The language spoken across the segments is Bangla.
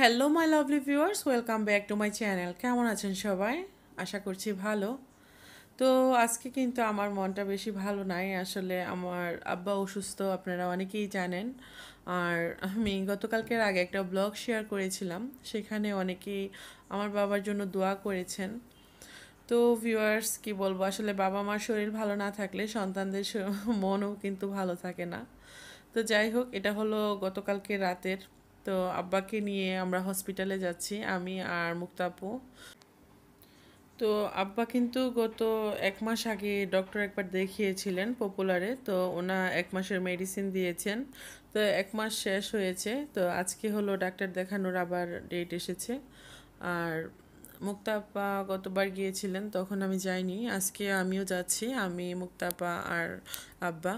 Hello my lovely viewers welcome back to my channel কেমন আছেন সবাই আশা করছি ভালো তো আজকে কিন্তু আমার মনটা বেশি ভালো নাই আসলে আমার আব্বা অসুস্থ আপনারা অনেকেই জানেন আর আমি গতকালকের আগে একটা ব্লগ শেয়ার করেছিলাম সেখানে অনেকেই আমার বাবার জন্য দোয়া করেছেন তো ভিউয়ার্স কি বলবো আসলে বাবা মার শরীর ভালো না থাকলে সন্তানদের মনও কিন্তু ভালো থাকে না তো যাই হোক এটা হলো গতকালকে রাতের তো আব্বাকে নিয়ে আমরা হসপিটালে যাচ্ছি আমি আর মুক্তাপু তো আব্বা কিন্তু গত এক মাস আগে ডক্টর একবার দেখিয়েছিলেন পপুলারে তো ওনা এক মাসের মেডিসিন দিয়েছেন তো এক মাস শেষ হয়েছে তো আজকে হলো ডাক্তার দেখানোর আবার ডেট এসেছে আর মুক্তাপা গতবার গিয়েছিলেন তখন আমি যাইনি আজকে আমিও যাচ্ছি আমি মুক্তাপা আর আব্বা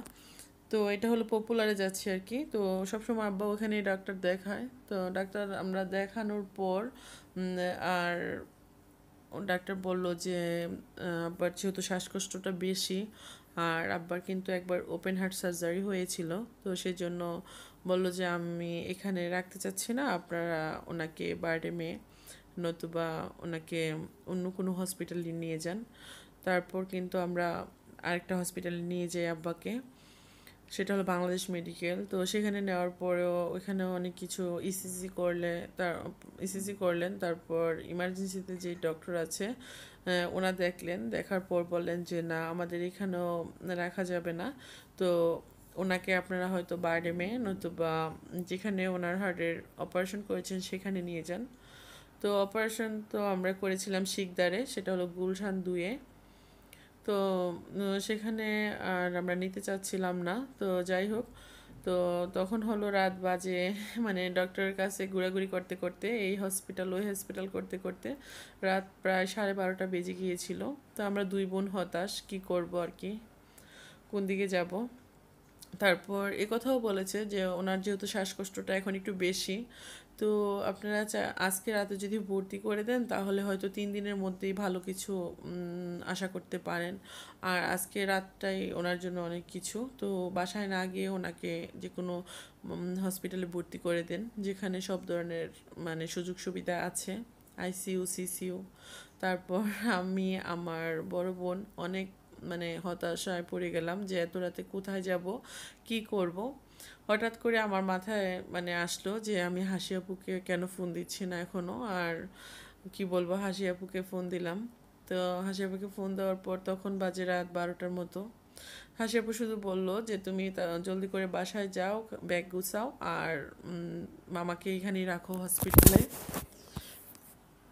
তো এটা হলো পপুলারে যাচ্ছি আর কি তো সবসময় আব্বা ওখানে ডাক্তার দেখায় তো ডাক্তার আমরা দেখানোর পর আর ডাক্তার বলল যে আব্বার যেহেতু শ্বাসকষ্টটা বেশি আর আব্বার কিন্তু একবার ওপেন হার্ট সার্জারি হয়েছিল তো সেই জন্য বলল যে আমি এখানে রাখতে চাচ্ছি না আপনারা ওনাকে মেয়ে নতুবা ওনাকে অন্য কোনো হসপিটালে নিয়ে যান তারপর কিন্তু আমরা আরেকটা হসপিটালে নিয়ে যাই আব্বাকে সেটা হলো বাংলাদেশ মেডিকেল তো সেখানে নেওয়ার পরেও ওইখানে অনেক কিছু ইসিসি e করলে তার ইসিসি e করলেন তারপর ইমার্জেন্সিতে যে ডক্টর আছে ওনা দেখলেন দেখার পর বললেন যে না আমাদের এখানেও রাখা যাবে না তো ওনাকে আপনারা হয়তো বারডেমে নতুবা যেখানে ওনার হার্টের অপারেশন করেছেন সেখানে নিয়ে যান তো অপারেশন তো আমরা করেছিলাম শিকদারে সেটা হলো গুলশান দুয়ে তো সেখানে আর আমরা নিতে চাচ্ছিলাম না তো যাই হোক তো তখন হলো রাত বাজে মানে ডক্টরের কাছে ঘোরাঘুরি করতে করতে এই হসপিটাল ওই হসপিটাল করতে করতে রাত প্রায় সাড়ে বারোটা বেজে গিয়েছিল তো আমরা দুই বোন হতাশ কি করব আর কি কোন দিকে যাব তারপর এ কথাও বলেছে যে ওনার যেহেতু শ্বাসকষ্টটা এখন একটু বেশি তো আপনারা আজকে রাতে যদি ভর্তি করে দেন তাহলে হয়তো তিন দিনের মধ্যেই ভালো কিছু আশা করতে পারেন আর আজকে রাতটাই ওনার জন্য অনেক কিছু তো বাসায় না গিয়ে ওনাকে যে কোনো হসপিটালে ভর্তি করে দেন যেখানে সব ধরনের মানে সুযোগ সুবিধা আছে আইসিউ সিসিউ তারপর আমি আমার বড় বোন অনেক মানে হতাশায় পড়ে গেলাম যে এত রাতে কোথায় যাব কি করব। হঠাৎ করে আমার মাথায় মানে আসলো যে আমি হাসি আপুকে কেন ফোন দিচ্ছি না এখনও আর কি বলবো হাসি আপুকে ফোন দিলাম তো হাসি আপুকে ফোন দেওয়ার পর তখন বাজে রাত বারোটার মতো হাসি আপু শুধু বললো যে তুমি জলদি করে বাসায় যাও ব্যাগ গুছাও আর মামাকে এখানেই রাখো হসপিটালে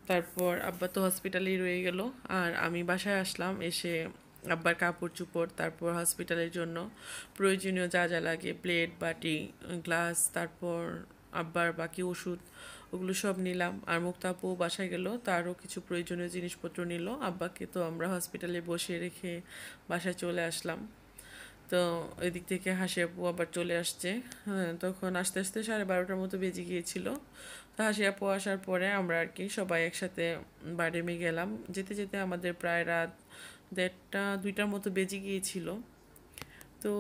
তারপর আব্বা তো হসপিটালেই রয়ে গেল আর আমি বাসায় আসলাম এসে আব্বার কাপড় চুপড় তারপর হসপিটালের জন্য প্রয়োজনীয় যা যা লাগে প্লেট বাটি গ্লাস তারপর আব্বার বাকি ওষুধ ওগুলো সব নিলাম আর মুক্তাপু বাসায় গেল তারও কিছু প্রয়োজনীয় জিনিসপত্র নিল আব্বাকে তো আমরা হসপিটালে বসিয়ে রেখে বাসায় চলে আসলাম তো এদিক থেকে হাসি আপু আবার চলে আসছে হ্যাঁ, তখন আস্তে আস্তে সাড়ে বারোটার মতো বেজে গিয়েছিল তো হাসি আপু আসার পরে আমরা আর কি সবাই একসাথে বাড়ি গেলাম যেতে যেতে আমাদের প্রায় রাত দেড়টা দুইটার মতো বেজে গিয়েছিল তো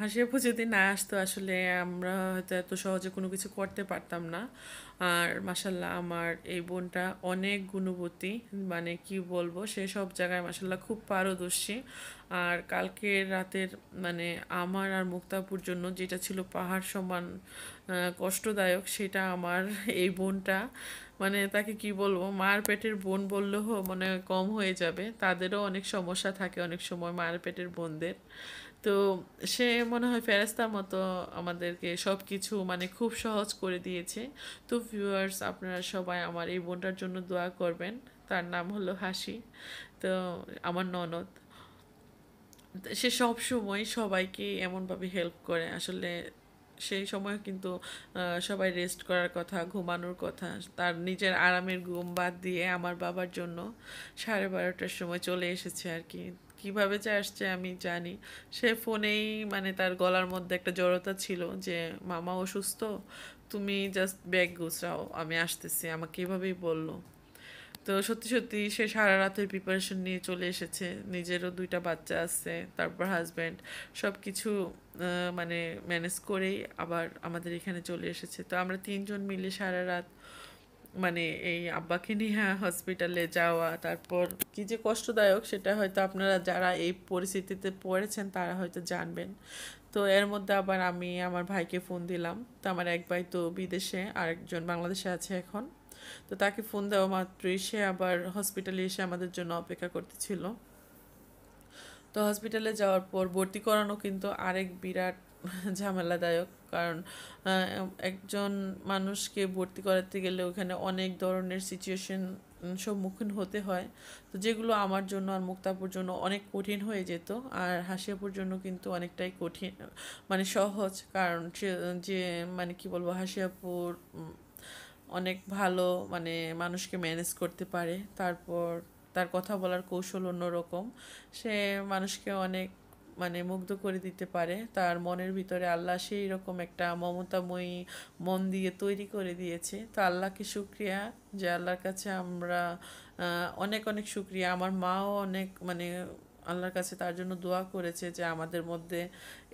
হাসিয়া আপু যদি না আসতো আসলে আমরা হয়তো এত সহজে কোনো কিছু করতে পারতাম না আর মাসাল্লাহ আমার এই বোনটা অনেক গুণবতী মানে কি বলবো সে সব জায়গায় মাসাল্লাহ খুব পারদর্শী আর কালকের রাতের মানে আমার আর মুক্তাপুর জন্য যেটা ছিল পাহাড় সমান কষ্টদায়ক সেটা আমার এই বোনটা মানে তাকে কি বলবো মার পেটের বোন বললেও মানে কম হয়ে যাবে তাদেরও অনেক সমস্যা থাকে অনেক সময় মার পেটের বোনদের তো সে মনে হয় ফেরাস্তার মতো আমাদেরকে সব কিছু মানে খুব সহজ করে দিয়েছে তো ভিউয়ার্স আপনারা সবাই আমার এই বোনটার জন্য দোয়া করবেন তার নাম হলো হাসি তো আমার ননদ সে সব সময় সবাইকে এমনভাবে হেল্প করে আসলে সেই সময় কিন্তু সবাই রেস্ট করার কথা ঘুমানোর কথা তার নিজের আরামের ঘুম বাদ দিয়ে আমার বাবার জন্য সাড়ে বারোটার সময় চলে এসেছে আর কি কীভাবে যে আসছে আমি জানি সে ফোনেই মানে তার গলার মধ্যে একটা জড়তা ছিল যে মামা অসুস্থ তুমি জাস্ট ব্যাগ গুছরাও আমি আসতেছি আমাকে এভাবেই বললো তো সত্যি সত্যি সে সারা রাতের প্রিপারেশন নিয়ে চলে এসেছে নিজেরও দুইটা বাচ্চা আছে তারপর হাজব্যান্ড সব কিছু মানে ম্যানেজ করেই আবার আমাদের এখানে চলে এসেছে তো আমরা তিনজন মিলে সারা রাত মানে এই আব্বাকে নিয়ে হসপিটালে যাওয়া তারপর কি যে কষ্টদায়ক সেটা হয়তো আপনারা যারা এই পরিস্থিতিতে পড়েছেন তারা হয়তো জানবেন তো এর মধ্যে আবার আমি আমার ভাইকে ফোন দিলাম তো আমার এক ভাই তো বিদেশে আরেকজন বাংলাদেশে আছে এখন তো তাকে ফোন দেওয়া মাত্রই সে আবার হসপিটালে এসে আমাদের জন্য অপেক্ষা করতেছিল তো হসপিটালে যাওয়ার পর ভর্তি করানো কিন্তু আরেক বিরাট ঝামেলাদায়ক কারণ একজন মানুষকে ভর্তি করাতে গেলে ওখানে অনেক ধরনের সিচুয়েশন সম্মুখীন হতে হয় তো যেগুলো আমার জন্য আর মুক্তাপুর জন্য অনেক কঠিন হয়ে যেত আর হাসিয়াপুর জন্য কিন্তু অনেকটাই কঠিন মানে সহজ কারণ যে মানে কি বলবো হাসিয়াপুর অনেক ভালো মানে মানুষকে ম্যানেজ করতে পারে তারপর তার কথা বলার কৌশল অন্যরকম সে মানুষকে অনেক মানে মুগ্ধ করে দিতে পারে তার মনের ভিতরে আল্লাহ সেই রকম একটা মমতাময়ী মন দিয়ে তৈরি করে দিয়েছে তো আল্লাহকে শুক্রিয়া যে আল্লাহর কাছে আমরা অনেক অনেক শুক্রিয়া আমার মাও অনেক মানে আল্লাহর কাছে তার জন্য দোয়া করেছে যে আমাদের মধ্যে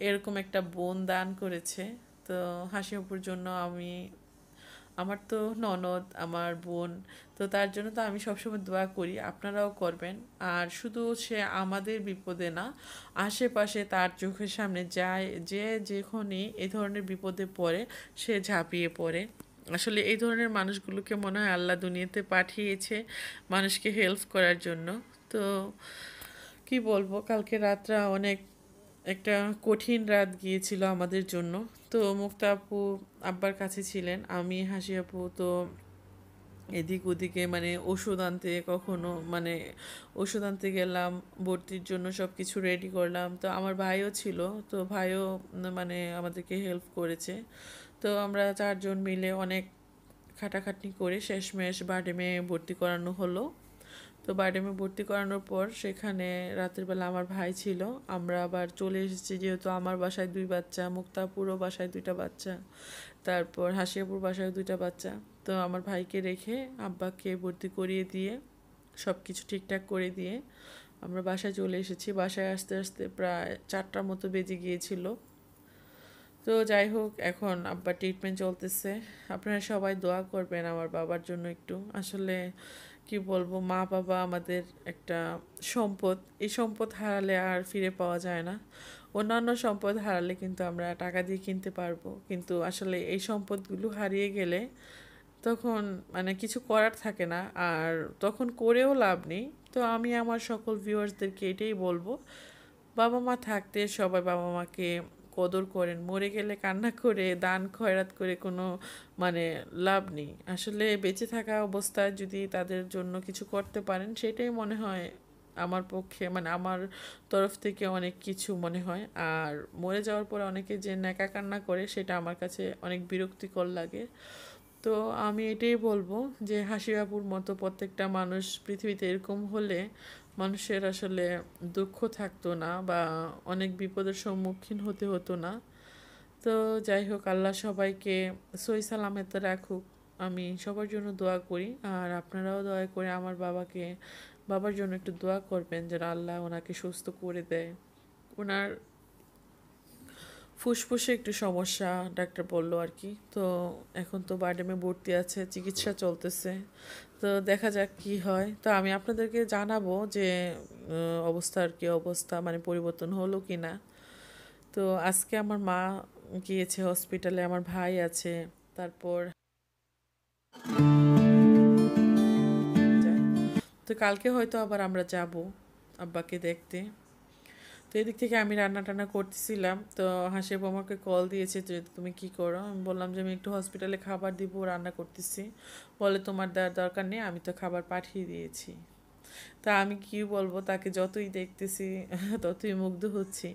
এরকম একটা বোন দান করেছে তো হাসিপুর জন্য আমি আমার তো ননদ আমার বোন তো তার জন্য তো আমি সবসময় দোয়া করি আপনারাও করবেন আর শুধু সে আমাদের বিপদে না আশেপাশে তার চোখের সামনে যায় যে যেখানে এ ধরনের বিপদে পড়ে সে ঝাঁপিয়ে পড়ে আসলে এই ধরনের মানুষগুলোকে মনে হয় আল্লাহ দুনিয়াতে পাঠিয়েছে মানুষকে হেল্প করার জন্য তো কি বলবো কালকে রাতরা অনেক একটা কঠিন রাত গিয়েছিল আমাদের জন্য তো মুক্তা আপু আব্বার কাছে ছিলেন আমি হাসি আপু তো এদিক ওদিকে মানে ওষুধ আনতে কখনো মানে ওষুধ আনতে গেলাম ভর্তির জন্য সব কিছু রেডি করলাম তো আমার ভাইও ছিল তো ভাইও মানে আমাদেরকে হেল্প করেছে তো আমরা চারজন মিলে অনেক খাটাখাটনি করে শেষমেশ বাডেমে ভর্তি করানো হলো তো বাইডেমে ভর্তি করানোর পর সেখানে রাত্রিবেলা আমার ভাই ছিল আমরা আবার চলে এসেছি যেহেতু আমার বাসায় দুই বাচ্চা মুক্তাপুরও বাসায় দুইটা বাচ্চা তারপর হাসিয়াপুর বাসায় দুইটা বাচ্চা তো আমার ভাইকে রেখে আব্বাকে ভর্তি করিয়ে দিয়ে সব কিছু ঠিকঠাক করে দিয়ে আমরা বাসায় চলে এসেছি বাসায় আসতে আসতে প্রায় চারটার মতো বেজে গিয়েছিল তো যাই হোক এখন আব্বার ট্রিটমেন্ট চলতেছে আপনারা সবাই দোয়া করবেন আমার বাবার জন্য একটু আসলে কি বলবো মা বাবা আমাদের একটা সম্পদ এই সম্পদ হারালে আর ফিরে পাওয়া যায় না অন্যান্য সম্পদ হারালে কিন্তু আমরা টাকা দিয়ে কিনতে পারবো কিন্তু আসলে এই সম্পদগুলো হারিয়ে গেলে তখন মানে কিছু করার থাকে না আর তখন করেও লাভ নেই তো আমি আমার সকল ভিউয়ার্সদেরকে এটাই বলবো বাবা মা থাকতে সবাই বাবা মাকে কদর করেন মরে গেলে কান্না করে দান খয়রাত করে কোনো মানে লাভ নেই আসলে বেঁচে থাকা অবস্থায় যদি তাদের জন্য কিছু করতে পারেন সেটাই মনে হয় আমার পক্ষে মানে আমার তরফ থেকে অনেক কিছু মনে হয় আর মরে যাওয়ার পরে অনেকে যে ন্যাকা কান্না করে সেটা আমার কাছে অনেক বিরক্তিকর লাগে তো আমি এটাই বলবো যে হাসিবাবুর মতো প্রত্যেকটা মানুষ পৃথিবীতে এরকম হলে মানুষের আসলে দুঃখ থাকতো না বা অনেক বিপদের সম্মুখীন হতে হতো না তো যাই হোক আল্লাহ সবাইকে সই সালামেতে রাখুক আমি সবার জন্য দোয়া করি আর আপনারাও দোয়া করে আমার বাবাকে বাবার জন্য একটু দোয়া করবেন যেন আল্লাহ ওনাকে সুস্থ করে দেয় ওনার ফুসফুসে একটু সমস্যা ডাক্তার বললো আর কি তো এখন তো বার্ডেমে ভর্তি আছে চিকিৎসা চলতেছে তো দেখা যাক কি হয় তো আমি আপনাদেরকে জানাবো যে অবস্থার কি অবস্থা মানে পরিবর্তন হলো কি না তো আজকে আমার মা গিয়েছে হসপিটালে আমার ভাই আছে তারপর তো কালকে হয়তো আবার আমরা যাব আব্বাকে দেখতে তো এদিক থেকে আমি রান্না টান্না করতেছিলাম তো হাসিব আমাকে কল দিয়েছে যে তুমি কি করো আমি বললাম যে আমি একটু হসপিটালে খাবার দিব রান্না করতেছি বলে তোমার দেওয়ার দরকার নেই আমি তো খাবার পাঠিয়ে দিয়েছি তা আমি কি বলবো তাকে যতই দেখতেছি ততই মুগ্ধ হচ্ছি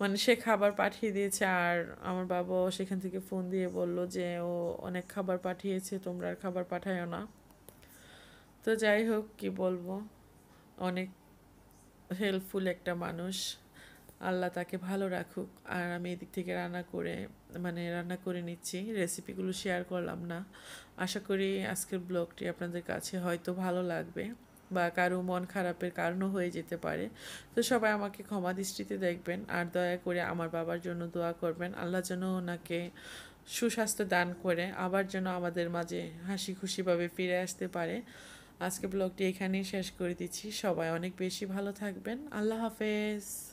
মানে সে খাবার পাঠিয়ে দিয়েছে আর আমার বাবা সেখান থেকে ফোন দিয়ে বলল যে ও অনেক খাবার পাঠিয়েছে তোমরা আর খাবার পাঠায় না তো যাই হোক কি বলবো অনেক হেল্পফুল একটা মানুষ আল্লাহ তাকে ভালো রাখুক আর আমি এদিক থেকে রান্না করে মানে রান্না করে নিচ্ছি রেসিপিগুলো শেয়ার করলাম না আশা করি আজকের ব্লগটি আপনাদের কাছে হয়তো ভালো লাগবে বা কারো মন খারাপের কারণও হয়ে যেতে পারে তো সবাই আমাকে ক্ষমা দৃষ্টিতে দেখবেন আর দয়া করে আমার বাবার জন্য দোয়া করবেন আল্লাহ যেন ওনাকে সুস্বাস্থ্য দান করে আবার যেন আমাদের মাঝে হাসি খুশিভাবে ফিরে আসতে পারে আজকে ব্লগটি এখানেই শেষ করে দিচ্ছি সবাই অনেক বেশি ভালো থাকবেন আল্লাহ হাফেজ